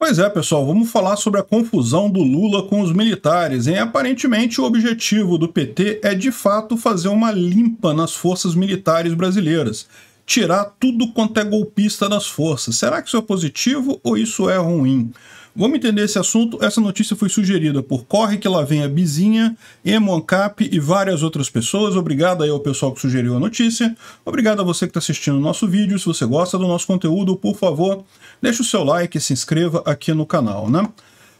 Pois é, pessoal, vamos falar sobre a confusão do Lula com os militares. Hein? Aparentemente, o objetivo do PT é de fato fazer uma limpa nas forças militares brasileiras, tirar tudo quanto é golpista das forças. Será que isso é positivo ou isso é ruim? Vamos entender esse assunto. Essa notícia foi sugerida por Corre que lá vem a Bizinha, Emon Cap e várias outras pessoas. Obrigado aí ao pessoal que sugeriu a notícia. Obrigado a você que está assistindo o nosso vídeo. Se você gosta do nosso conteúdo, por favor, deixe o seu like e se inscreva aqui no canal, né?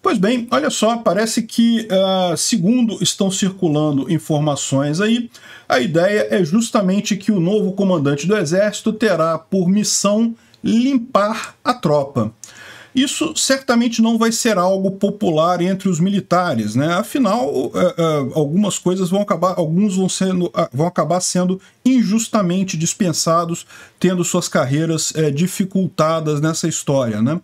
Pois bem, olha só, parece que, uh, segundo estão circulando informações aí, a ideia é justamente que o novo comandante do Exército terá por missão limpar a tropa. Isso certamente não vai ser algo popular entre os militares, né? Afinal, é, é, algumas coisas vão acabar, alguns vão, sendo, vão acabar sendo injustamente dispensados, tendo suas carreiras é, dificultadas nessa história, né?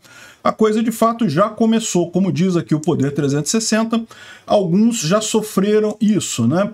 a coisa de fato já começou, como diz aqui o Poder 360, alguns já sofreram isso, né?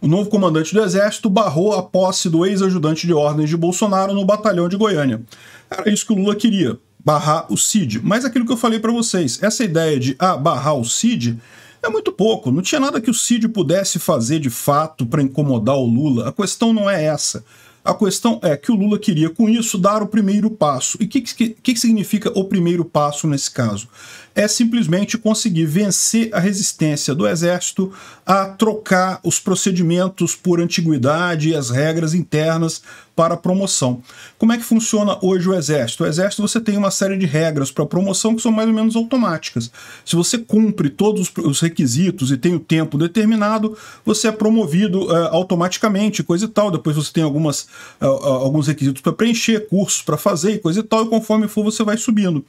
O novo comandante do Exército barrou a posse do ex-ajudante de ordens de Bolsonaro no batalhão de Goiânia. Era isso que o Lula queria, barrar o CID. Mas aquilo que eu falei para vocês, essa ideia de ah, barrar o CID é muito pouco. Não tinha nada que o Cid pudesse fazer de fato para incomodar o Lula. A questão não é essa. A questão é que o Lula queria, com isso, dar o primeiro passo. E o que, que, que, significa o primeiro passo nesse caso? É simplesmente conseguir vencer a resistência do Exército a trocar os procedimentos por antiguidade e as regras internas para promoção. Como é que funciona hoje o Exército? O Exército você tem uma série de regras para promoção que são mais ou menos automáticas. Se você cumpre todos os requisitos e tem o tempo determinado, você é promovido é, automaticamente, coisa e tal. Depois você tem algumas, é, alguns requisitos para preencher, cursos para fazer coisa e tal, e conforme for você vai subindo.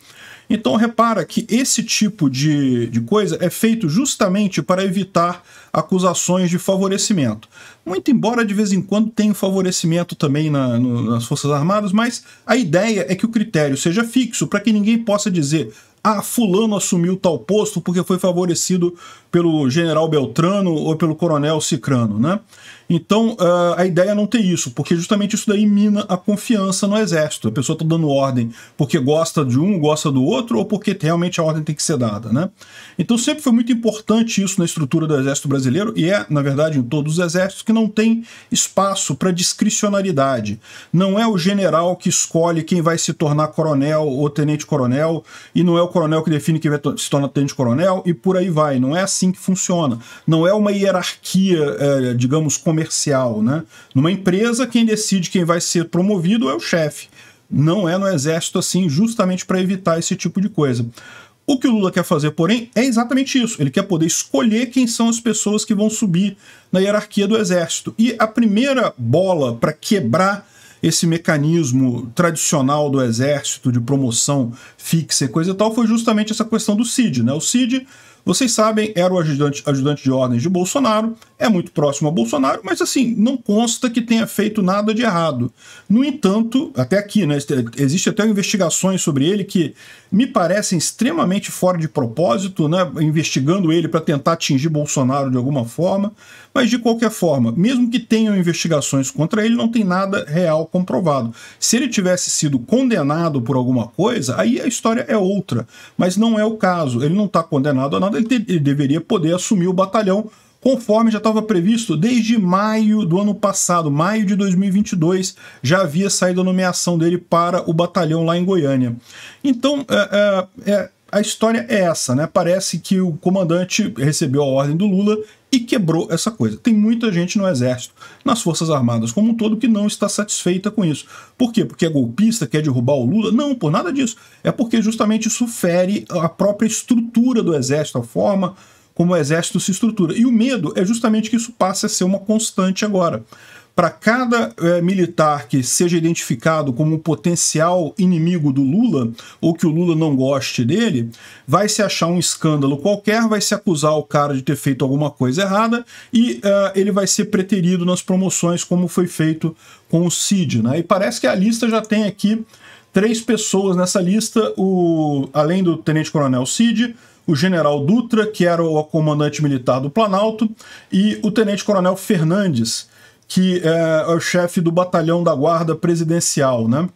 Então repara que esse tipo de, de coisa é feito justamente para evitar acusações de favorecimento. Muito embora de vez em quando tenha favorecimento também na, no, nas Forças Armadas, mas a ideia é que o critério seja fixo para que ninguém possa dizer ah, fulano assumiu tal posto porque foi favorecido pelo general Beltrano ou pelo coronel Cicrano, né? Então, uh, a ideia é não ter isso, porque justamente isso daí mina a confiança no exército. A pessoa está dando ordem porque gosta de um, gosta do outro, ou porque realmente a ordem tem que ser dada, né? Então, sempre foi muito importante isso na estrutura do exército brasileiro, e é, na verdade, em todos os exércitos, que não tem espaço para discricionariedade. Não é o general que escolhe quem vai se tornar coronel ou tenente-coronel, e não é o coronel que define quem vai se tornar tenente-coronel, e por aí vai. Não é assim que funciona. Não é uma hierarquia, eh, digamos, comercial comercial, né? Numa empresa, quem decide quem vai ser promovido é o chefe. Não é no exército assim, justamente para evitar esse tipo de coisa. O que o Lula quer fazer, porém, é exatamente isso. Ele quer poder escolher quem são as pessoas que vão subir na hierarquia do exército. E a primeira bola para quebrar esse mecanismo tradicional do exército de promoção fixa e coisa e tal foi justamente essa questão do CID. Né? O CID vocês sabem, era o ajudante, ajudante de ordens de Bolsonaro, é muito próximo a Bolsonaro, mas assim, não consta que tenha feito nada de errado. No entanto, até aqui, né, existe até investigações sobre ele que me parecem extremamente fora de propósito, né, investigando ele para tentar atingir Bolsonaro de alguma forma, mas de qualquer forma, mesmo que tenham investigações contra ele, não tem nada real comprovado. Se ele tivesse sido condenado por alguma coisa, aí a história é outra, mas não é o caso. Ele não está condenado a nada, ele, te, ele deveria poder assumir o batalhão conforme já estava previsto desde maio do ano passado, maio de 2022, já havia saído a nomeação dele para o batalhão lá em Goiânia. Então, é, é, é, a história é essa, né? Parece que o comandante recebeu a ordem do Lula e quebrou essa coisa. Tem muita gente no Exército, nas Forças Armadas como um todo, que não está satisfeita com isso. Por quê? Porque é golpista, quer derrubar o Lula? Não, por nada disso. É porque justamente isso fere a própria estrutura do Exército, a forma como o Exército se estrutura. E o medo é justamente que isso passe a ser uma constante agora para cada é, militar que seja identificado como um potencial inimigo do Lula, ou que o Lula não goste dele, vai se achar um escândalo qualquer, vai se acusar o cara de ter feito alguma coisa errada e uh, ele vai ser preterido nas promoções, como foi feito com o Cid. Né? E parece que a lista já tem aqui três pessoas nessa lista, o, além do tenente-coronel Cid, o general Dutra, que era o comandante militar do Planalto, e o tenente-coronel Fernandes, que é, o chefe do batalhão da guarda presidencial, né?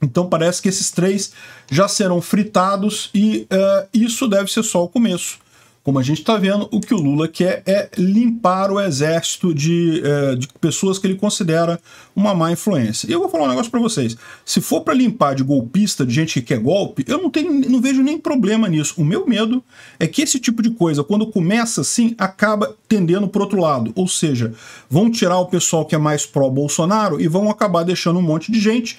Então parece que esses três já serão fritados e é, isso deve ser só o começo como a gente está vendo, o que o Lula quer é limpar o exército de, é, de pessoas que ele considera uma má influência. E eu vou falar um negócio para vocês. Se for para limpar de golpista, de gente que quer golpe, eu não, tenho, não vejo nem problema nisso. O meu medo é que esse tipo de coisa, quando começa assim, acaba tendendo para outro lado. Ou seja, vão tirar o pessoal que é mais pró-Bolsonaro e vão acabar deixando um monte de gente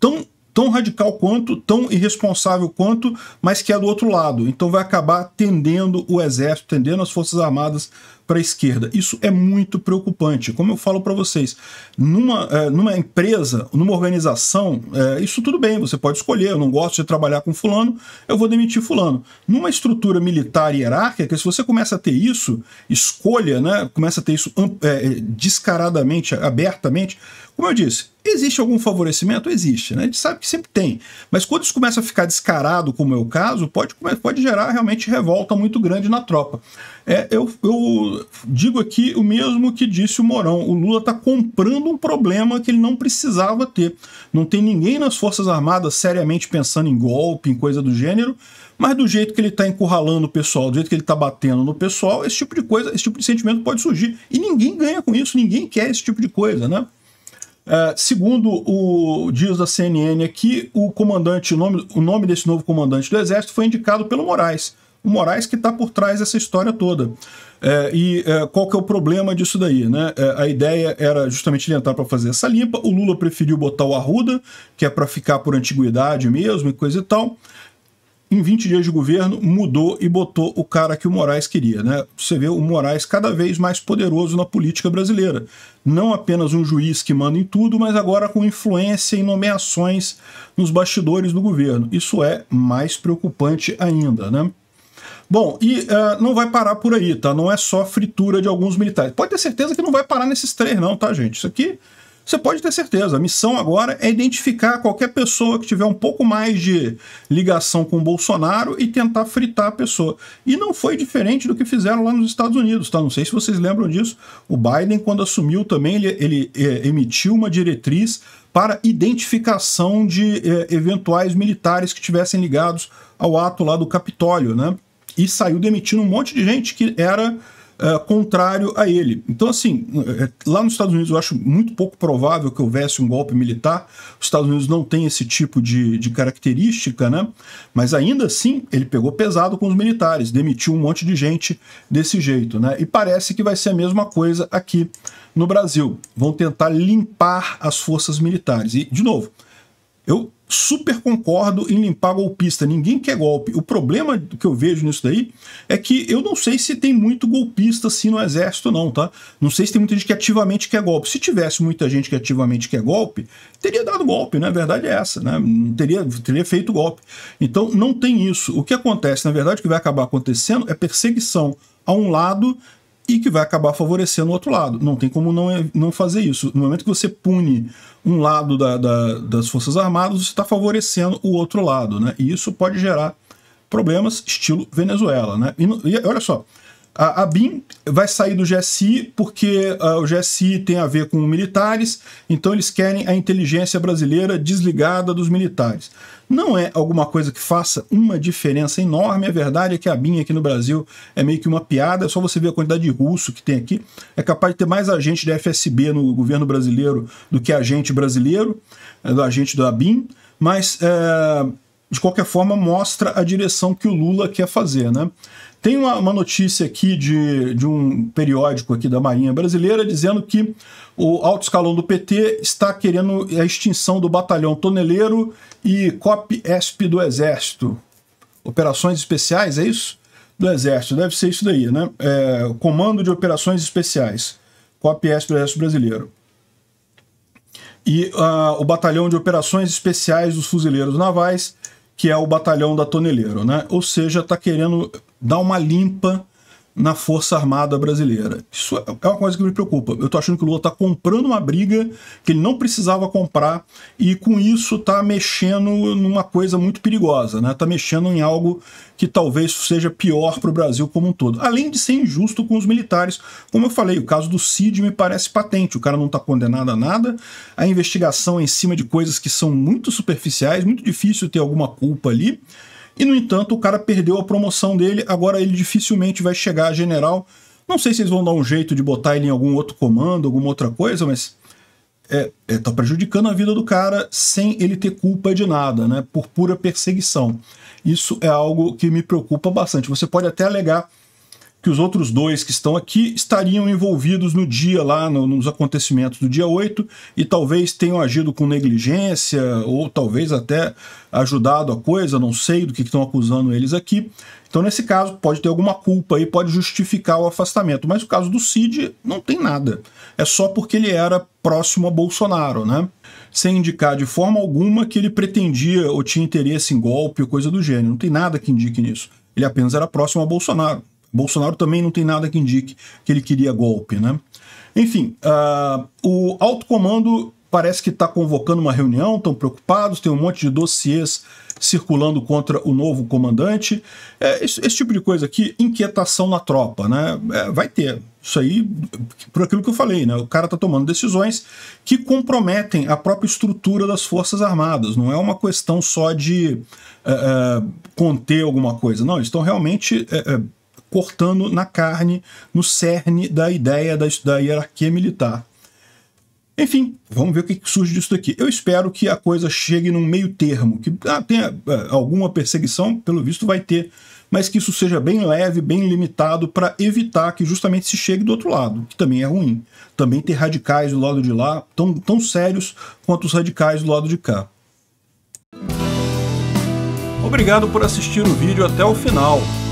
tão tão radical quanto, tão irresponsável quanto, mas que é do outro lado. Então vai acabar tendendo o exército, tendendo as forças armadas para a esquerda. Isso é muito preocupante. Como eu falo para vocês, numa, é, numa empresa, numa organização, é, isso tudo bem, você pode escolher. Eu não gosto de trabalhar com fulano, eu vou demitir fulano. Numa estrutura militar hierárquica, se você começa a ter isso, escolha, né, começa a ter isso é, descaradamente, abertamente, como eu disse, existe algum favorecimento? Existe, né? A gente sabe que sempre tem. Mas quando isso começa a ficar descarado, como é o caso, pode, pode gerar realmente revolta muito grande na tropa. É, eu, eu digo aqui o mesmo que disse o Morão. O Lula está comprando um problema que ele não precisava ter. Não tem ninguém nas Forças Armadas seriamente pensando em golpe, em coisa do gênero. Mas do jeito que ele está encurralando o pessoal, do jeito que ele está batendo no pessoal, esse tipo de coisa, esse tipo de sentimento pode surgir. E ninguém ganha com isso, ninguém quer esse tipo de coisa, né? É, segundo o diz da CNN aqui, o comandante, o nome, o nome desse novo comandante do Exército foi indicado pelo Moraes. O Moraes que está por trás dessa história toda. É, e é, qual que é o problema disso daí? Né? É, a ideia era justamente ele entrar para fazer essa limpa. O Lula preferiu botar o Arruda, que é para ficar por antiguidade mesmo e coisa e tal em 20 dias de governo, mudou e botou o cara que o Moraes queria. Né? Você vê o Moraes cada vez mais poderoso na política brasileira. Não apenas um juiz que manda em tudo, mas agora com influência em nomeações nos bastidores do governo. Isso é mais preocupante ainda. Né? Bom, e uh, não vai parar por aí, tá? Não é só fritura de alguns militares. Pode ter certeza que não vai parar nesses três, não, tá, gente? Isso aqui você pode ter certeza, a missão agora é identificar qualquer pessoa que tiver um pouco mais de ligação com o Bolsonaro e tentar fritar a pessoa. E não foi diferente do que fizeram lá nos Estados Unidos, tá? Não sei se vocês lembram disso. O Biden, quando assumiu também, ele, ele é, emitiu uma diretriz para identificação de é, eventuais militares que tivessem ligados ao ato lá do Capitólio, né? E saiu demitindo um monte de gente que era é, contrário a ele. Então, assim, é, lá nos Estados Unidos eu acho muito pouco provável que houvesse um golpe militar. Os Estados Unidos não tem esse tipo de, de característica, né? Mas ainda assim, ele pegou pesado com os militares, demitiu um monte de gente desse jeito, né? E parece que vai ser a mesma coisa aqui no Brasil. Vão tentar limpar as forças militares. E, de novo, eu super concordo em limpar golpista. Ninguém quer golpe. O problema que eu vejo nisso daí é que eu não sei se tem muito golpista assim no exército, não, tá? Não sei se tem muita gente que ativamente quer golpe. Se tivesse muita gente que ativamente quer golpe, teria dado golpe, né? A verdade é essa, né? teria, teria feito golpe. Então não tem isso. O que acontece, na verdade, o que vai acabar acontecendo é perseguição a um lado e que vai acabar favorecendo o outro lado. Não tem como não, não fazer isso. No momento que você pune um lado da, da, das Forças Armadas, você está favorecendo o outro lado, né? E isso pode gerar problemas estilo Venezuela, né? E, e olha só, a, a BIM vai sair do GSI porque uh, o GSI tem a ver com militares, então eles querem a inteligência brasileira desligada dos militares. Não é alguma coisa que faça uma diferença enorme. A verdade é que a BIM aqui no Brasil é meio que uma piada. É só você ver a quantidade de russo que tem aqui. É capaz de ter mais agente da FSB no governo brasileiro do que agente brasileiro, é, do agente da BIM. Mas, é, de qualquer forma, mostra a direção que o Lula quer fazer, né? Tem uma, uma notícia aqui de, de um periódico aqui da Marinha Brasileira dizendo que o alto escalão do PT está querendo a extinção do batalhão toneleiro e COP-ESP do Exército. Operações especiais, é isso? Do Exército, deve ser isso daí, né? É, Comando de Operações Especiais, COP-ESP do Exército Brasileiro. E uh, o Batalhão de Operações Especiais dos Fuzileiros Navais que é o batalhão da Toneleiro, né? Ou seja, está querendo dar uma limpa na Força Armada Brasileira. Isso é, é uma coisa que me preocupa. Eu estou achando que o Lula está comprando uma briga que ele não precisava comprar e com isso está mexendo numa coisa muito perigosa, né? Está mexendo em algo que talvez seja pior para o Brasil como um todo. Além de ser injusto com os militares, como eu falei, o caso do Cid me parece patente. O cara não está condenado a nada. A investigação é em cima de coisas que são muito superficiais, muito difícil ter alguma culpa ali. E no entanto, o cara perdeu a promoção dele, agora ele dificilmente vai chegar a general. Não sei se eles vão dar um jeito de botar ele em algum outro comando, alguma outra coisa, mas é, é, tá prejudicando a vida do cara sem ele ter culpa de nada, né? Por pura perseguição. Isso é algo que me preocupa bastante. Você pode até alegar que os outros dois que estão aqui estariam envolvidos no dia lá, no, nos acontecimentos do dia 8, e talvez tenham agido com negligência, ou talvez até ajudado a coisa, não sei do que estão acusando eles aqui. Então, nesse caso, pode ter alguma culpa aí, pode justificar o afastamento. Mas o caso do Cid não tem nada. É só porque ele era próximo a Bolsonaro, né? Sem indicar de forma alguma que ele pretendia ou tinha interesse em golpe ou coisa do gênero. Não tem nada que indique nisso. Ele apenas era próximo a Bolsonaro. Bolsonaro também não tem nada que indique que ele queria golpe, né? Enfim, uh, o alto comando parece que está convocando uma reunião, estão preocupados, tem um monte de dossiês circulando contra o novo comandante. É, esse, esse, tipo de coisa aqui, inquietação na tropa, né? É, vai ter. Isso aí, por aquilo que eu falei, né? O cara está tomando decisões que comprometem a própria estrutura das Forças Armadas. Não é uma questão só de é, é, conter alguma coisa. Não, eles estão realmente é, cortando na carne, no cerne da ideia da, da hierarquia militar. Enfim, vamos ver o que surge disso daqui. Eu espero que a coisa chegue num meio termo, que ah, tenha ah, alguma perseguição, pelo visto vai ter, mas que isso seja bem leve, bem limitado, para evitar que justamente se chegue do outro lado, que também é ruim. Também ter radicais do lado de lá, tão, tão sérios quanto os radicais do lado de cá. Obrigado por assistir o vídeo até o final.